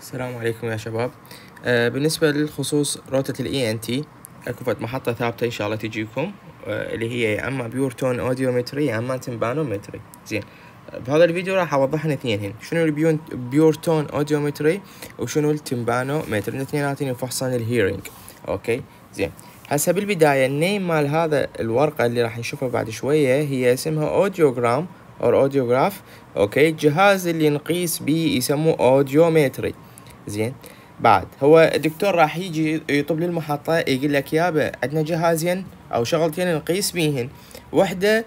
السلام عليكم يا شباب آه بالنسبة للخصوص روتة الـ ان e تي اكو فد محطة ثابتة ان شاء الله تجيكم آه اللي هي يا اما بيور تون اوديومتري يا اما تمبانومتري زين آه، بهذا الفيديو راح اوضح اثنينهن شنو البيون بيور تون اوديومتري وشنو التمبانومتري الاثنيناتين يفحصن الهيرنج اوكي زين هسه بالبداية النيم مال هذا الورقة اللي راح نشوفها بعد شوية هي اسمها اوديوغرام اور اوديوغراف اوكي الجهاز اللي نقيس به يسموه اوديومتري زين بعد هو الدكتور راح يجي يطب للمحطة يقول لك يابا عندنا جهازين أو شغلتين نقيس بيهن وحدة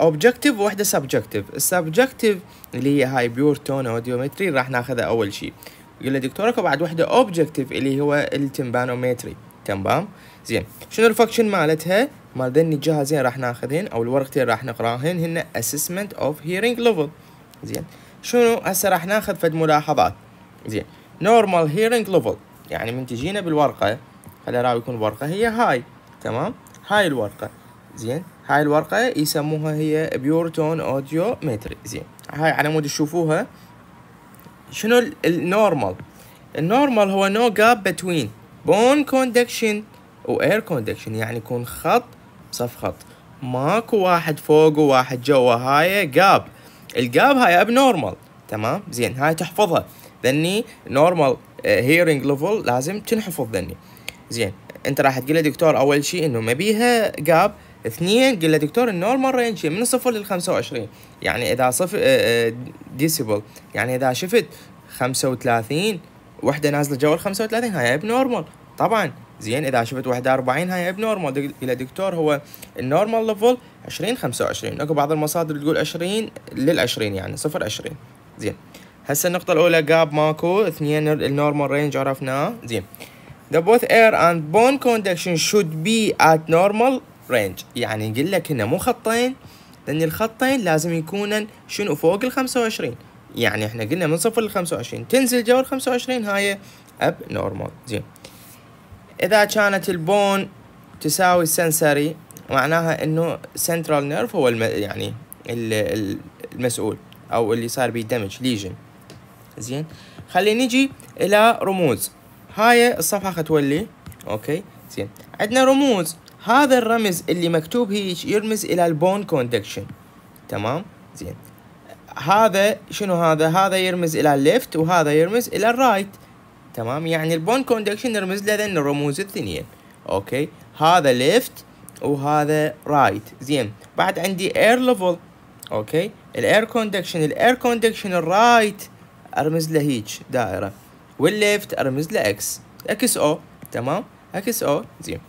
اوبجكتيف وحده سبجكتيف السبجكتيف اللي هي هاي بيور تون اوديومتري راح ناخذها اول شيء يقول له دكتورك بعد وحده اوبجكتيف اللي هو التمبانومتري تمام زين شنو الفانكشن مالتها مال ذني الجهازين راح ناخذهن او الورقتين راح نقراهن هن اسسمنت اوف هيرنج ليفل زين شنو هسه راح ناخذ فد ملاحظات زين نورمال هيرنج ليفل يعني من تجينا بالورقة خلي راوي يكون ورقة هي هاي تمام هاي الورقة زين هاي الورقة يسموها هي بيور تون اوديو متري زين هاي على مود تشوفوها شنو النورمال النورمال هو نو جاب بتوين بون كوندكشن واير كوندكشن يعني يكون خط صف خط ماكو واحد فوق وواحد جوا هاي جاب الجاب هاي اب نورمال تمام زين هاي تحفظها ذني نورمال هيرنج ليفل لازم تنحفظ ذني زين انت راح تقول له دكتور اول شيء انه ما بيها جاب اثنين قل له دكتور النورمال رينج من صفر لل 25 يعني اذا صفر ديسيبل آه، آه، يعني اذا شفت 35 وحده نازله جوا ال 35 هاي اب نورمال طبعا زين اذا شفت وحده 40 هاي اب نورمال له دكتور هو النورمال ليفل 20 25 اكو بعض المصادر تقول 20 لل 20 يعني صفر 20 زين هسه النقطة الأولى جاب ماكو اثنين النورمال رينج عرفناه زين The both air and bone conduction should be at normal range يعني يقول لك هنا مو خطين لأن الخطين لازم يكونن شنو فوق ال 25 يعني احنا قلنا من صفر ل 25 تنزل جوا ال 25 هاي اب نورمال زين إذا كانت البون تساوي السنسري معناها انه سنترال نيرف هو الم... يعني المسؤول او اللي صار بيه دمج ليجن زين خلينا نجي الى رموز هاي الصفحه ختولي اوكي زين عندنا رموز هذا الرمز اللي مكتوب هيج يرمز الى البون كوندكشن تمام زين هذا شنو هذا هذا يرمز الى الليفت وهذا يرمز الى الرايت تمام يعني البون كوندكشن يرمز لذن الرموز الثنين اوكي هذا ليفت وهذا رايت زين بعد عندي اير ليفل اوكي الاير كوندكشن الاير كوندكشن الرايت ارمز له هيج دائره والليفت ارمز له اكس اكس او تمام اكس او زين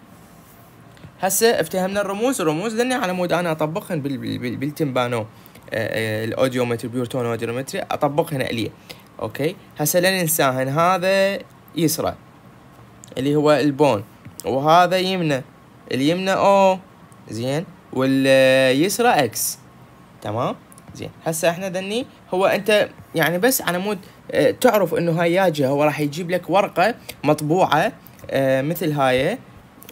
هسه افتهمنا الرموز الرموز لاني على مود انا اطبقهن بالتمبانو آه، آه، الاوديومتري بيورتون اوديومتري اطبقهن اليه اوكي هسه لا ننساهن هذا يسرى اللي هو البون وهذا يمنى اليمنى او زين واليسرى آه، اكس تمام زين هسه احنا ذني هو انت يعني بس على مود آه، تعرف انه هاي ياجه هو راح يجيب لك ورقه مطبوعه اه مثل هاي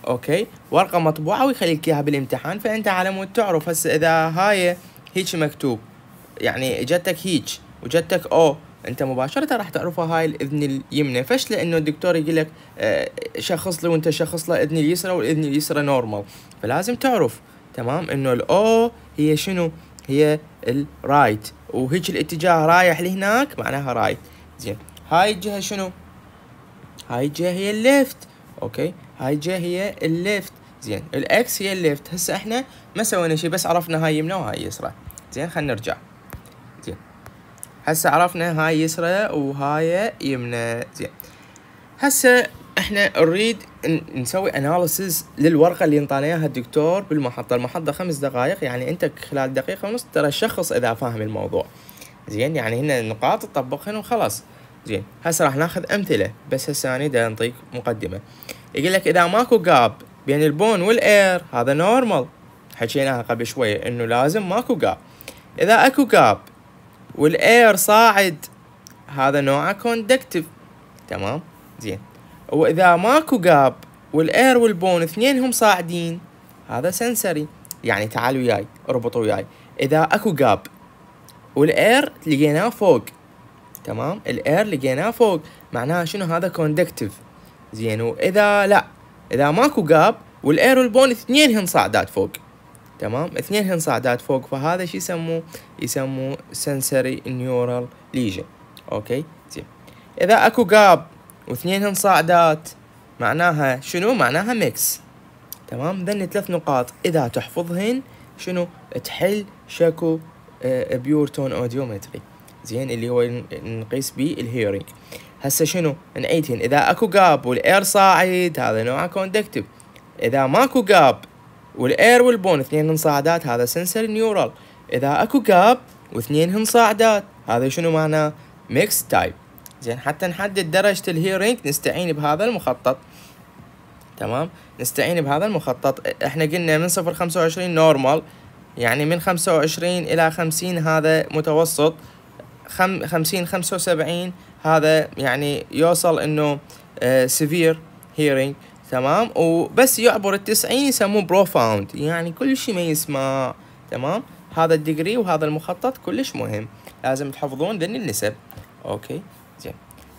اوكي ورقه مطبوعه ويخليك اياها بالامتحان فانت على مود تعرف هسه اذا هاي هيك مكتوب يعني اجتك هيك وجتك او انت مباشره راح تعرفها هاي الاذن اليمنى فش لانه الدكتور يقول لك اه شخص له وانت شخص له اذن اليسرى والاذن اليسرى نورمال فلازم تعرف تمام انه الاو هي شنو هي الرايت وهيج الاتجاه رايح لهناك معناها رايت زين هاي الجهه شنو هاي الجهه هي الليفت اوكي هاي الجهه هي الليفت زين الاكس هي الليفت هسه احنا ما سوينا شيء بس عرفنا هاي يمنى وهاي يسرى زين خلينا نرجع زين هسه عرفنا هاي يسرى وهاي يمنى زين هسه احنا نريد نسوي اناليسز للورقه اللي انطانا اياها الدكتور بالمحطه المحطه خمس دقائق يعني انت خلال دقيقه ونص ترى شخص اذا فاهم الموضوع زين يعني هنا نقاط تطبقهن وخلاص زين هسه راح ناخذ امثله بس هسه انا دا نعطيك مقدمه يقول لك اذا ماكو جاب بين البون والاير هذا نورمال حكيناها قبل شويه انه لازم ماكو جاب اذا اكو جاب والاير صاعد هذا نوعه كوندكتيف تمام زين واذا ماكو جاب والاير والبون اثنينهم صاعدين هذا سنسري يعني تعال وياي اربطوا وياي اذا اكو جاب والاير لقيناه فوق تمام الاير لقيناه فوق معناها شنو هذا كوندكتيف زين واذا لا اذا ماكو جاب والاير والبون اثنينهم صاعدات فوق تمام اثنينهم صاعدات فوق فهذا شو يسموه يسموه سنسري نيورال ليجن اوكي زين اذا اكو جاب واثنينهن صاعدات معناها شنو معناها ميكس تمام ذني ثلاث نقاط اذا تحفظهن شنو تحل شكو بيور تون اوديومتري زين اللي هو نقيس بيه الهيرنج هسه شنو نعيدهن اذا اكو جاب والاير صاعد هذا نوع كوندكتيف اذا ماكو جاب والاير والبون اثنينهن صاعدات هذا سنسر نيورال اذا اكو قاب واثنينهن صاعدات هذا شنو معناه ميكس تايب زين حتى نحدد درجة الهيرينج نستعين بهذا المخطط تمام نستعين بهذا المخطط احنا قلنا من صفر خمسة وعشرين نورمال يعني من خمسة وعشرين إلى خمسين هذا متوسط خم خمسين خمسة وسبعين هذا يعني يوصل إنه سيفير آه، هيرينج تمام وبس يعبر التسعين يسموه بروفاوند يعني كل شيء ما يسمع تمام هذا الديجري وهذا المخطط كلش مهم لازم تحفظون ذن النسب اوكي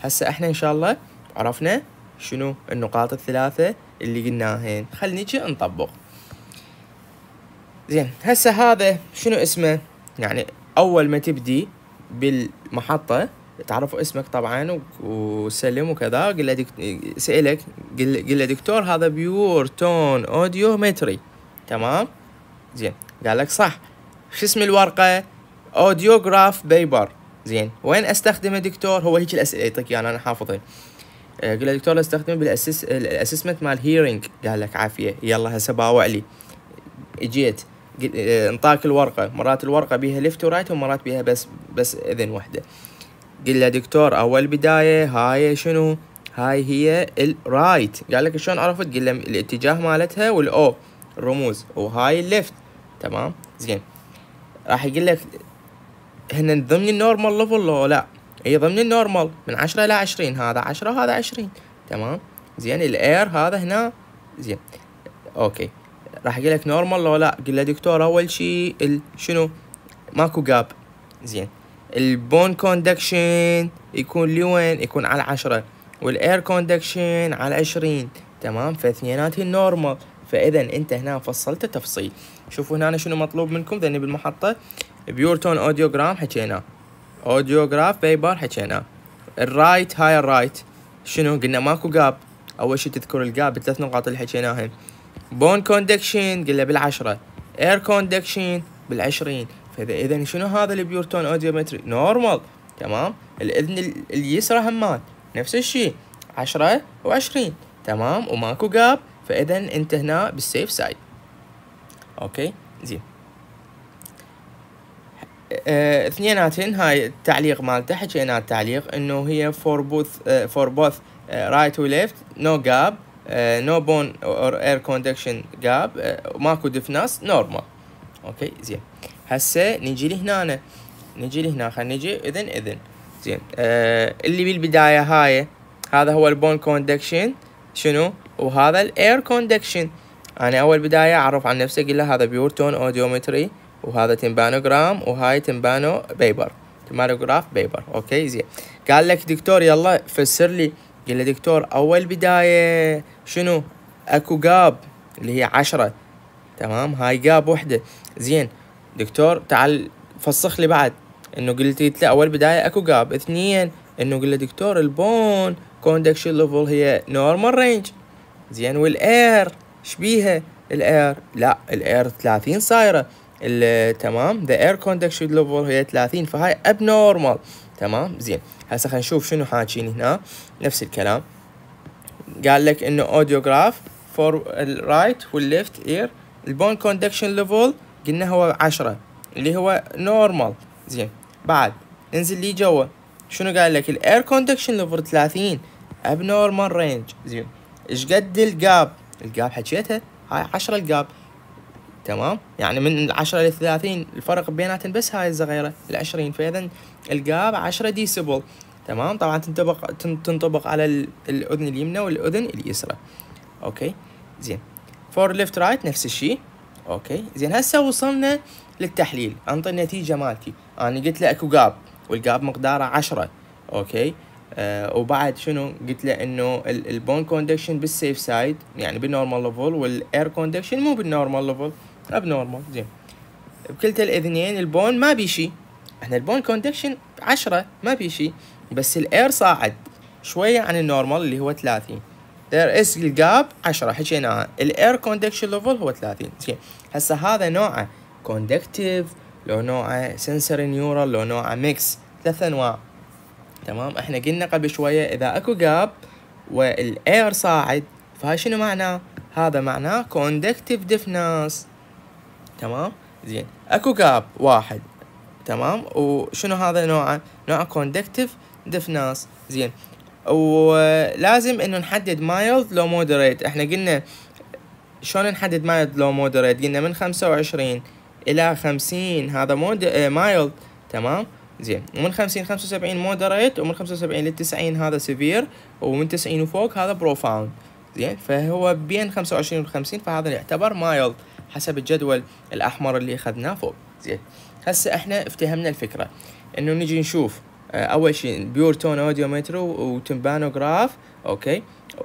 هسه احنا ان شاء الله عرفنا شنو النقاط الثلاثة اللي قلناهن خلينا نجي نطبق زين هسه هذا شنو اسمه يعني اول ما تبدي بالمحطة تعرفوا اسمك طبعا وسلم وكذا قل له دك... سألك قل... قل له دكتور هذا بيور تون اوديو متري تمام زين قال لك صح شو اسم الورقة اوديوغراف بيبر زين وين استخدمه دكتور هو هيك الاسئله إيه، يعطيك يعني انا حافظه إيه، قال له دكتور استخدمه بالاسس الاسسمنت مال هيرينج قال لك عافيه يلا هسه باوع لي اجيت إيه، انطاك الورقه مرات الورقه بيها ليفت ورايت ومرات بيها بس بس اذن واحده قال له دكتور اول بدايه هاي شنو هاي هي الرايت قال لك شلون عرفت قال له الاتجاه مالتها والاو الرموز oh، وهاي الليفت تمام زين راح يقول لك هن ضمن النورمال ليفل لو لا هي ضمن النورمال من 10 الى 20 هذا 10 وهذا 20 تمام زين الاير هذا هنا زين اوكي راح اقول لك نورمال لو لا قل له دكتور اول شيء شنو ماكو جاب زين البون كوندكشن يكون لوين يكون على 10 والاير كوندكشن على 20 تمام فاثنينات نورمال فاذا انت هنا فصلت تفصيل شوفوا هنا شنو مطلوب منكم ذني بالمحطه بيورتون اوديوجرام حكيناه اوديوجراف بيبر حكيناه الرايت هاي الرايت شنو قلنا ماكو جاب اول شي تذكر الجاب الثلاث نقاط اللي حكيناهن بون كوندكشن قلنا بالعشرة اير كوندكشن بالعشرين فاذا اذا شنو هذا البيورتون اوديومتري نورمال تمام الاذن اليسرى همان نفس الشيء عشرة وعشرين تمام وماكو جاب فاذا انت هنا بالسيف سايد اوكي زين اه هاي التعليق مالته حكينا التعليق انه هي فور بوث فور بوث رايت وليفت نو جاب نو بون اور اير كوندكشن جاب ماكو دفنس نورمال اوكي زين هسه نجي لهنا نجي لهنا خلينا نجي اذن اذن زين اه اللي بالبدايه هاي هذا هو البون كوندكشن شنو وهذا الاير كوندكشن انا اول بدايه اعرف عن نفسي اقول له هذا بيور تون اوديومتري وهذا تمبانوجرام وهاي تمبانو بيبر تمبانوجراف بيبر اوكي زين قال لك دكتور يلا فسر لي قال له دكتور اول بدايه شنو اكو جاب اللي هي عشرة تمام هاي جاب وحده زين دكتور تعال فسخ لي بعد انه قلت لي اول بدايه اكو جاب اثنين انه قلت له دكتور البون كوندكشن ليفل هي نورمال رينج زين والاير شبيها الاير لا الاير 30 صايره تمام ذا اير كوندكشن ليفل هي 30 فهاي ابنورمال تمام زين هسه خلينا نشوف شنو حاكين هنا نفس الكلام قال لك انه اوديوغراف فور الرايت والليفت اير البون كوندكشن ليفل قلنا هو 10 اللي هو نورمال زين بعد ننزل لي جوا شنو قال لك الاير كوندكشن ليفل 30 ابنورمال رينج زين ايش قد الجاب الجاب حكيتها هاي 10 الجاب تمام يعني من العشرة للثلاثين الفرق بيناتهم بس هاي الصغيرة العشرين فإذا الجاب عشرة ديسيبل تمام طبعا تنطبق تنطبق على الأذن اليمنى والأذن اليسرى أوكي زين فور ليفت رايت نفس الشيء أوكي زين هسه وصلنا للتحليل أنطي النتيجة مالتي أنا قلت له أكو جاب والجاب مقداره عشرة أوكي آه وبعد شنو قلت له انه البون كوندكشن بالسيف سايد يعني بالنورمال ليفل والاير كوندكشن مو بالنورمال ليفل اب نورمال زين بكلتا الاذنين البون ما بي شي احنا البون كوندكشن عشرة ما بي شي بس الاير صاعد شوية عن النورمال اللي هو ثلاثين there اس الجاب عشرة حكيناها الاير كوندكشن ليفل هو ثلاثين زين هسه هذا نوعه كوندكتيف لو نوعه سنسوري نيورال لو نوعه ميكس ثلاث انواع تمام احنا قلنا قبل شوية اذا اكو جاب والاير صاعد فهاي شنو معناه هذا معناه كوندكتيف ديفنس تمام زين اكو جاب واحد تمام وشنو هذا نوعه نوع كوندكتيف دفناس زين ولازم انه نحدد مايلد لو مودريت احنا قلنا شلون نحدد مايلد لو مودريت قلنا من 25 الى 50 هذا مود مايلد آه، تمام زين ومن 50 75 مودريت ومن 75 ل 90 هذا سيفير ومن 90 وفوق هذا بروفاوند زين فهو بين 25 و 50 فهذا يعتبر مايلد حسب الجدول الأحمر اللي أخذناه فوق زين هسه احنا افتهمنا الفكرة انه نجي نشوف اه اول شيء بيور تون اوديومتر وتمبانوغراف اوكي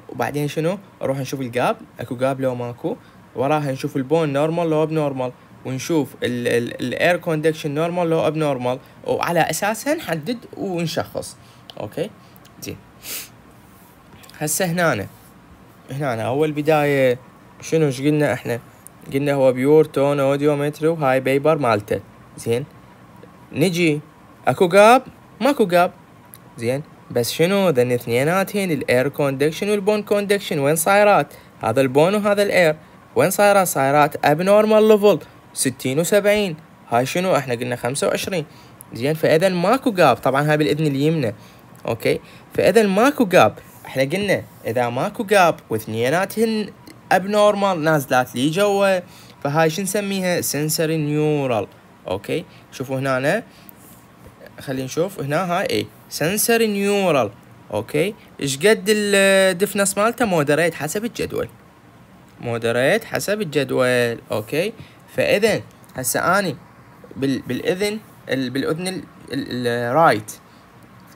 وبعدين شنو نروح نشوف الجاب اكو جاب لو ماكو وراها نشوف البون نورمال لو اب نورمال ونشوف الاير كوندكشن نورمال لو اب نورمال وعلى اساسها نحدد ونشخص اوكي زين هسه هنا هنا اول بدايه شنو ايش قلنا احنا قلنا هو بيور تون اوديو مترو هاي بيبر مالته زين نجي اكو جاب ماكو جاب زين بس شنو ذن هين الاير كوندكشن والبون كوندكشن وين صايرات هذا البون وهذا الاير وين صايرات صايرات اب نورمال ليفل 60 و70 هاي شنو احنا قلنا 25 زين فاذا ماكو جاب طبعا هاي بالاذن اليمنى اوكي فاذا ماكو جاب احنا قلنا اذا ماكو جاب واثنيناتهن ابنورمال نازلات لي جوا فهاي شو نسميها سنسري نيورال اوكي شوفوا هنا أنا. خلينا نشوف هنا هاي اي سنسري نيورال اوكي ايش قد الدفنس مالته مودريت حسب الجدول مودريت حسب الجدول اوكي فاذا هسه اني بال بالاذن بالاذن الرايت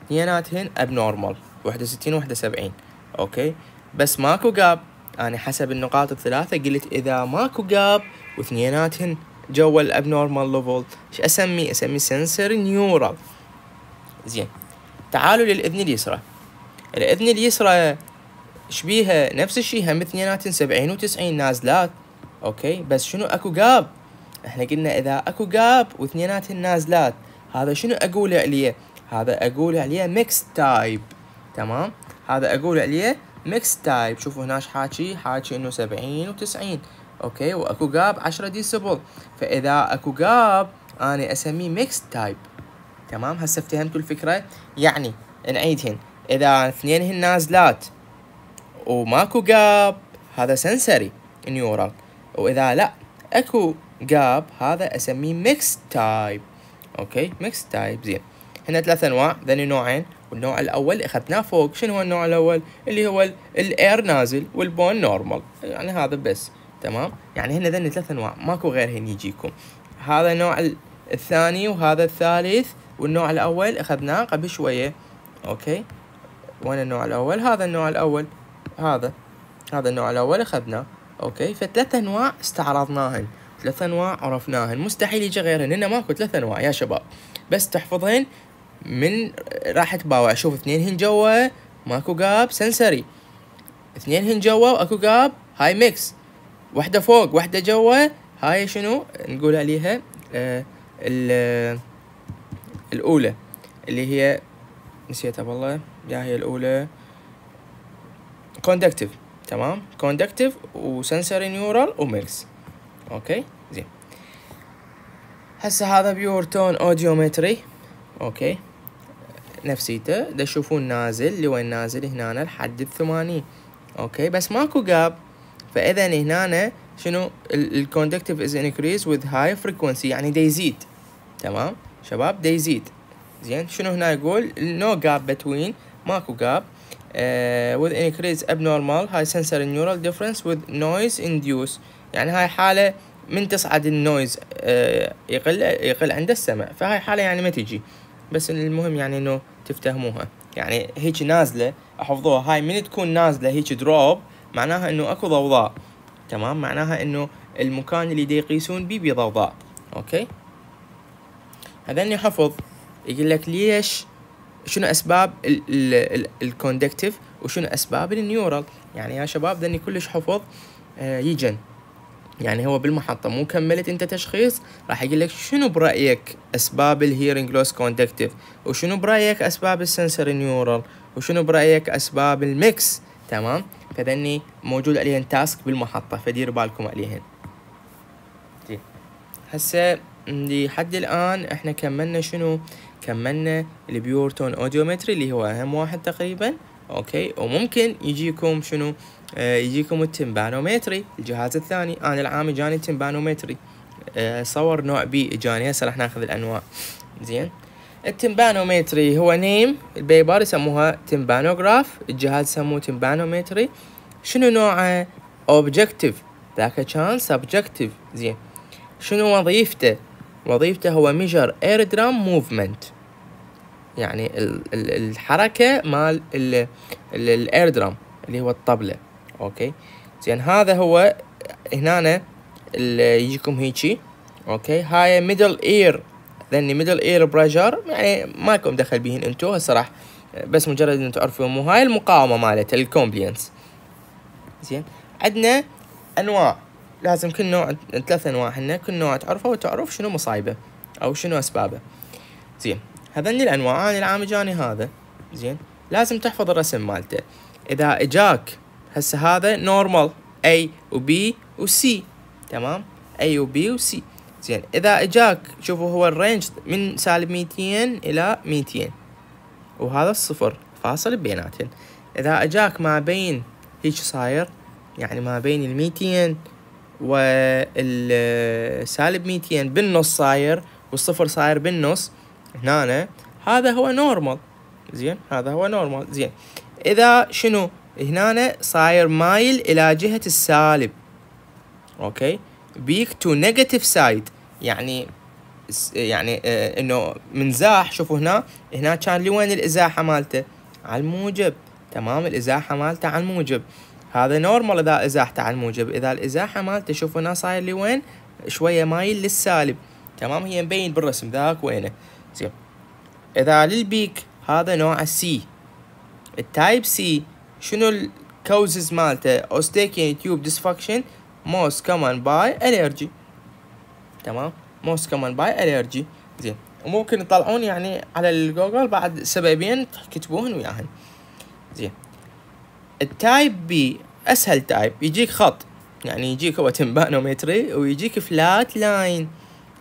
اثنيناتهن ابنورمال 61 و 71 اوكي بس ماكو جاب أنا حسب النقاط الثلاثة قلت إذا ماكو جاب واثنيناتهن جوا الابنورمال ليفل ايش اسمي اسمي سنسر نيورال زين تعالوا للاذن اليسرى الاذن اليسرى شبيها نفس الشيء هم اثنينات سبعين وتسعين نازلات اوكي بس شنو اكو جاب؟ احنا قلنا اذا اكو جاب واثنيناتهن نازلات هذا شنو اقول عليه هذا اقول عليه ميكس تايب تمام هذا اقول عليه ميكس تايب شوفوا هنا ايش حاكي حاكي انه 70 و90 اوكي واكو جاب 10 ديسيبل فاذا اكو جاب انا اسميه ميكس تايب تمام هسه افتهمتوا الفكره يعني نعيدهن اذا اثنين هن نازلات وماكو جاب هذا سنسري نيورال واذا لا اكو جاب هذا اسميه ميكس تايب اوكي ميكس تايب زين هنا ثلاث انواع ذني نوعين والنوع الاول اخذناه فوق شنو هو النوع الاول اللي هو الاير نازل والبون نورمال يعني هذا بس تمام يعني هنا ذني ثلاث انواع ماكو غير هن يجيكم هذا النوع الثاني وهذا الثالث والنوع الاول اخذناه قبل شويه اوكي وين النوع الاول هذا النوع الاول هذا هذا النوع الاول اخذناه اوكي فثلاث انواع استعرضناهن ثلاث انواع عرفناهن مستحيل يجي غيرهن هنا ماكو ثلاث انواع يا شباب بس تحفظهن من راح اتباوع اشوف اثنين جوا ماكو جاب سنسري اثنين جوا واكو جاب هاي ميكس واحدة فوق واحدة جوا هاي شنو نقول عليها آه،, آه الأولى اللي هي نسيتها والله يا هي الأولى كوندكتيف تمام كوندكتيف وسنسري نيورال وميكس اوكي زين هسه هذا بيور تون اوديومتري اوكي نفسيته دشوفون نازل لوين نازل هنا لحد الثمانين اوكي بس ماكو جاب فاذا هنا شنو الكوندكتيف از انكريز وذ هاي فريكونسي يعني دا يزيد تمام شباب دا يزيد زين شنو هنا يقول نو جاب بتوين ماكو جاب آه، with increase abnormal هاي سنسر neural difference with noise انديوس يعني هاي حالة من تصعد النويز uh, آه، يقل يقل عند السمع فهاي حالة يعني ما تجي بس المهم يعني انه تفتهموها يعني هيك نازله احفظوها هاي من تكون نازله هيك دروب معناها انه اكو ضوضاء تمام معناها انه المكان اللي دي يقيسون بيه بي ضوضاء اوكي هذا اني حفظ يقول لك ليش شنو اسباب الكوندكتيف وشنو اسباب النيورال يعني يا شباب ذني كلش حفظ آه، يجن يعني هو بالمحطة مو كملت انت تشخيص راح يقول لك شنو برأيك اسباب الهيرنج لوس كونتكتيف وشنو برأيك اسباب السنسر نيورال وشنو برأيك اسباب الميكس تمام فذني موجود عليهن تاسك بالمحطة فدير بالكم عليهن هسه لحد الآن احنا كملنا شنو كملنا البيورتون اوديومتري اللي هو اهم واحد تقريبا اوكي وممكن يجيكم شنو آه، يجيكم التمبانومتري الجهاز الثاني آه، انا العام جاني تمبانومتري آه، صور نوع بي اجاني هسه راح ناخذ الانواع زين التمبانومتري هو نيم البيبر يسموها تمبانوغراف الجهاز يسموه تمبانومتري شنو نوعه اوبجكتيف ذاك كان سبجكتيف زين شنو وظيفته وظيفته هو ميجر اير درام موفمنت يعني الحركه مال الاير درام اللي هو الطبله اوكي زين هذا هو هنا اللي يجيكم هيجي اوكي هاي ميدل اير لاني ميدل اير بريشر يعني ما لكم دخل بهن انتو هسه راح بس مجرد ان تعرفوا مو هاي المقاومه مالته الكومبلينس زين عندنا انواع لازم كل نوع ثلاث انواع هنا كل نوع تعرفه وتعرف شنو مصايبه او شنو اسبابه زين هذني الانواع انا العام جاني هذا زين لازم تحفظ الرسم مالته اذا اجاك هسه هذا نورمال A و B و C تمام A و B و C زين اذا اجاك شوفوا هو الرينج من سالب 200 الى 200 وهذا الصفر فاصل بيناتهم اذا اجاك ما بين هيك صاير يعني ما بين ال 200 والسالب 200 بالنص صاير والصفر صاير بالنص هنا هذا هو نورمال زين هذا هو نورمال زين اذا شنو هنا صاير مايل الى جهة السالب اوكي بيك تو نيجاتيف سايد يعني يعني آه انه منزاح شوفوا هنا هنا كان لوين الازاحة مالته على الموجب تمام الازاحة مالته على الموجب هذا نورمال اذا ازاحته على الموجب اذا الازاحة مالته شوفوا هنا صاير لوين شوية مايل للسالب تمام هي مبين بالرسم ذاك وينه زين اذا للبيك هذا نوع السي التايب سي شنو الكوزز مالته اوستيكين تيوب ديسفكشن موست كومن باي الرجي تمام موست كومن باي الرجي زين وممكن تطلعون يعني على الجوجل بعد سببين تكتبوهن وياهن زين التايب بي اسهل تايب يجيك خط يعني يجيك هو تمبانومتري ويجيك فلات لاين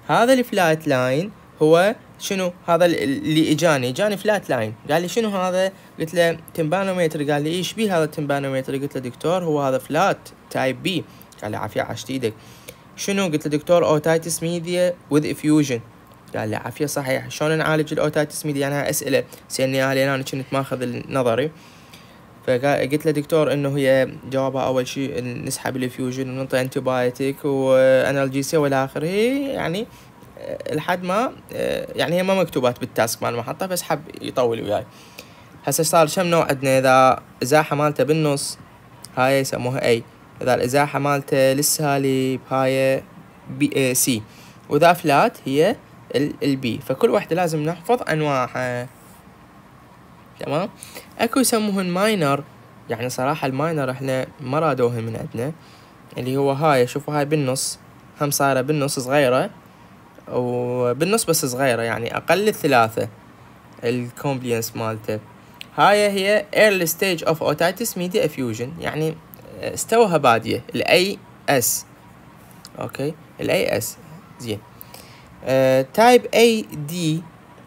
هذا الفلات لاين هو شنو هذا اللي اجاني اجاني فلات لاين قال لي شنو هذا قلت له تمبانومتر قال لي ايش بيه هذا التمبانومتر قلت له دكتور هو هذا فلات تايب بي قال لي عافيه عاشت ايدك شنو قلت له دكتور اوتايتس ميديا وذ افيوجن قال لي عافيه صحيح شلون نعالج الاوتايتس ميديا انا اسئله سالني اهلي انا كنت ماخذ النظري فقلت له دكتور انه هي جوابها اول شيء نسحب الفيوجن ونعطي انتبايتك وانالجيسيا والى اخره يعني لحد ما آه، يعني هي ما مكتوبات بالتاسك مال المحطة بس حب يطول وياي هسه صار شم نوع عندنا اذا ازاحة مالته بالنص هاي يسموها اي اذا الازاحة مالته لي هاي بي سي آه، واذا فلات هي البي فكل وحده لازم نحفظ انواعها تمام اكو يسموهن ماينر يعني صراحة الماينر احنا ما رادوهن من عندنا اللي هو هاي شوفوا هاي بالنص هم صايرة بالنص صغيرة وبالنص بس صغيرة يعني أقل الثلاثة الكومبلينس مالته هاي هي early stage of otitis media effusion يعني استوها بادية الاي اس اوكي الاي اس زين تايب اي دي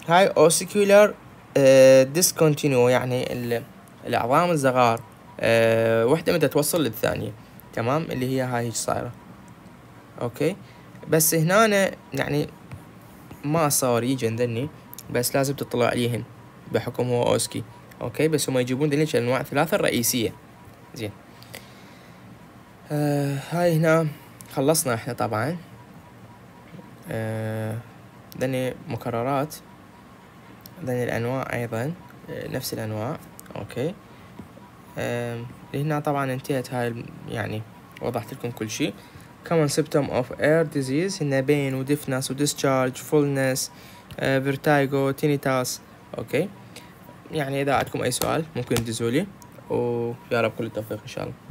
هاي اوسيكولار ديسكونتينيو يعني العظام الزغار آه، وحدة متى توصل للثانية تمام اللي هي هاي هيج صايرة اوكي بس هنا يعني ما صار ذني بس لازم تطلع عليهن بحكم هو اوسكي اوكي بس هم يجيبون ذني الانواع الثلاثه الرئيسيه زين آه هاي هنا خلصنا احنا طبعا آه ذني مكررات ذني الانواع ايضا آه، نفس الانواع اوكي آه هنا طبعا انتهت هاي يعني وضحت لكم كل شيء common symptom of air disease هنا بين وديفنس وديسشارج فولنس فيرتايغو تينيتاس اوكي يعني اذا عندكم اي سؤال ممكن تدزولي ويا رب كل التوفيق ان شاء الله